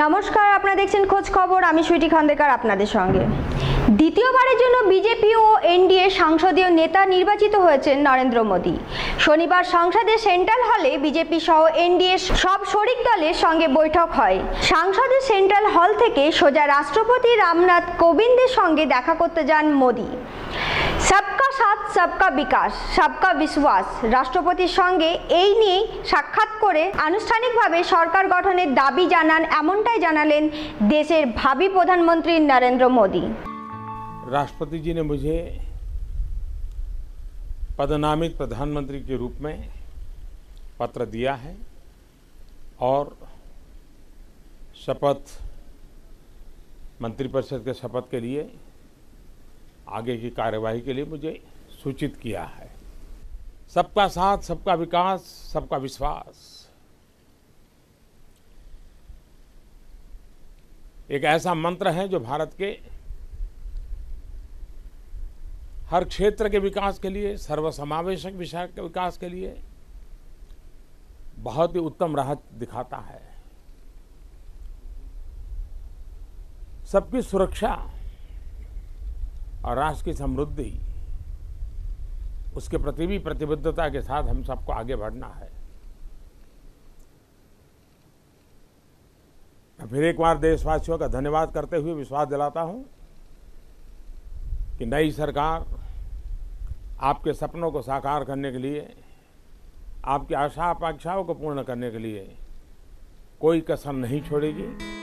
নমস্কার আপনারা দেখছেন খোঁজ খবর আমি সুইটি খান্দেকার আপনাদের সঙ্গে দ্বিতীয়বারের জন্য বিজেপি ও এনডিএ সংসদীয় নেতা নির্বাচিত হয়েছেন নরেন্দ্র মোদী শনিবার সংসদের সেন্ট্রাল হলে বিজেপি সহ এনডিএ সব শরিক দলের সঙ্গে বৈঠক হয় সংসদের সেন্ট্রাল হল থেকে সোজা রাষ্ট্রপতি রামনাথ কোবিন্দের সঙ্গে দেখা করতে যান মোদী सबका साथ सबका विकास सबका विश्वास রাষ্ট্রপতির संगे এই নিয়ে সাক্ষাৎ করে আনুষ্ঠানিকভাবে সরকার গঠনের দাবি জানান भावी प्रधानमंत्री नरेंद्र मोदी राष्ट्रपति जी ने मुझे पदनामित प्रधानमंत्री के रूप में पत्र दिया है और शपथ मंत्रिपरिषद के शपथ के लिए आगे की कार्यवाही के लिए मुझे सूचित किया है सबका साथ सबका विकास सबका विश्वास एक ऐसा मंत्र है जो भारत के हर क्षेत्र के विकास के लिए सर्वसमावेशक विषय के विकास के लिए बहुत ही उत्तम राह दिखाता है सबकी सुरक्षा और राष्ट्र की समृद्धि उसके प्रति भी प्रतिबद्धता के साथ हम सबको आगे बढ़ना है मैं फिर एक बार देशवासियों का धन्यवाद करते हुए विश्वास दिलाता हूं कि नई सरकार आपके सपनों को साकार करने के लिए आपकी आशा अपेक्षाओं को पूर्ण करने के लिए कोई कसर नहीं छोड़ेगी